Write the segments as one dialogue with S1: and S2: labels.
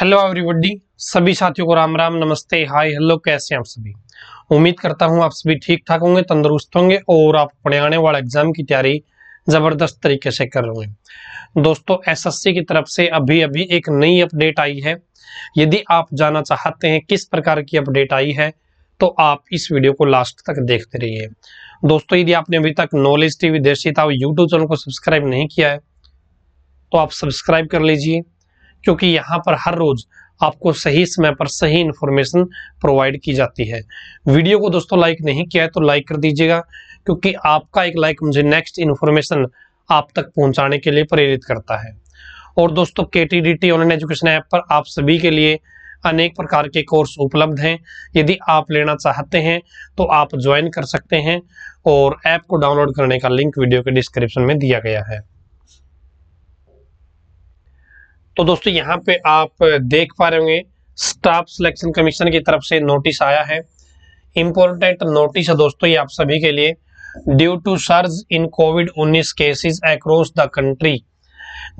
S1: hello everybody सभी साथियों को राम राम नमस्ते हाय हेलो कैसे हैं आप सभी उम्मीद करता हूं आप सभी ठीक ठाक होंगे तंदुरुस्त होंगे और आप अपने आने वाले एग्जाम की तैयारी ज़बरदस्त तरीके से कर रहे हैं दोस्तों एसएससी की तरफ से अभी अभी एक नई अपडेट आई है यदि आप जाना चाहते हैं किस प्रकार की अपडेट आई है तो आप इस वीडियो को लास्ट तक देखते रहिए दोस्तों यदि आपने अभी तक नॉलेज टीवी देशी था यूट्यूब चैनल को सब्सक्राइब नहीं किया है तो आप सब्सक्राइब कर लीजिए क्योंकि यहाँ पर हर रोज आपको सही समय पर सही इन्फॉर्मेशन प्रोवाइड की जाती है वीडियो को दोस्तों लाइक नहीं किया है तो लाइक कर दीजिएगा क्योंकि आपका एक लाइक मुझे नेक्स्ट इन्फॉर्मेशन आप तक पहुंचाने के लिए प्रेरित करता है और दोस्तों के T D T online education app पर आप सभी के लिए अनेक प्रकार के कोर्स उपलब्ध हैं यदि आप लेना चाहते हैं तो आप ज्वाइन कर सकते हैं और ऐप को डाउनलोड करने का लिंक वीडियो के डिस्क्रिप्शन में दिया गया है तो दोस्तों यहाँ पे आप देख पा रहे होंगे स्टाफ सिलेक्शन कमीशन की तरफ से नोटिस आया है इम्पोर्टेंट नोटिस है दोस्तों ये आप सभी के लिए due to surge in Covid 19 cases across the country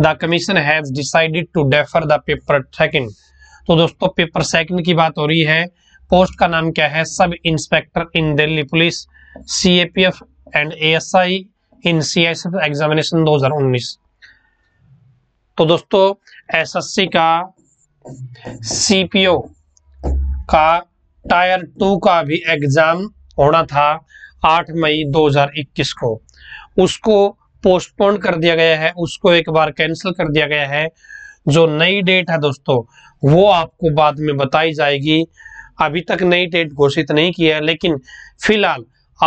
S1: the commission has decided to defer the paper second तो दोस्तों पेपर सेकंड की बात हो रही है पोस्ट का नाम क्या है sub inspector in Delhi police C and A in C examination 2019 तो दोस्तों एसएससी का सीपीओ का टायर टू का भी एग्जाम होना था 8 मई 2021 को उसको पोस्टपोन कर दिया गया है उसको एक बार कैंसिल कर दिया गया है जो नई डेट है दोस्तों वो आपको बाद में बताई जाएगी अभी तक नई डेट घोषित नहीं की है लेकिन फिलहाल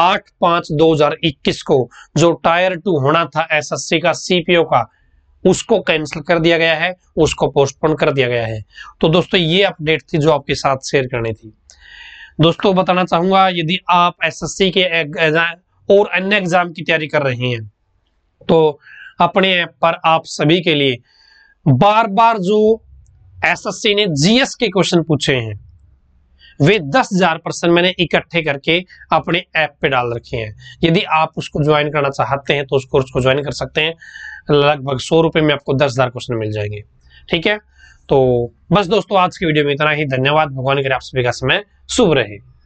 S1: 8 पांच 2021 को जो टायर टू होना था एसएससी का सीपीओ का उसको कैंसिल कर दिया गया है उसको पोस्टपोन कर दिया गया है तो दोस्तों ये अपडेट थी जो आपके साथ शेयर करनी थी दोस्तों बताना चाहूंगा यदि आप एसएससी के एग्जाम और अन्य एग्जाम की तैयारी कर रहे हैं तो अपने ऐप पर आप सभी के लिए बार बार जो एसएससी ने जीएस के क्वेश्चन पूछे हैं वे दस हजार पर्सन मैंने इकट्ठे करके अपने ऐप पे डाल रखे हैं यदि आप उसको ज्वाइन करना चाहते हैं तो उस कोर्स को ज्वाइन कर सकते हैं लगभग सौ रुपए में आपको दस हजार क्वेश्चन मिल जाएंगे ठीक है तो बस दोस्तों आज की वीडियो में इतना ही धन्यवाद भगवान करे आप सभी का समय शुभ रहे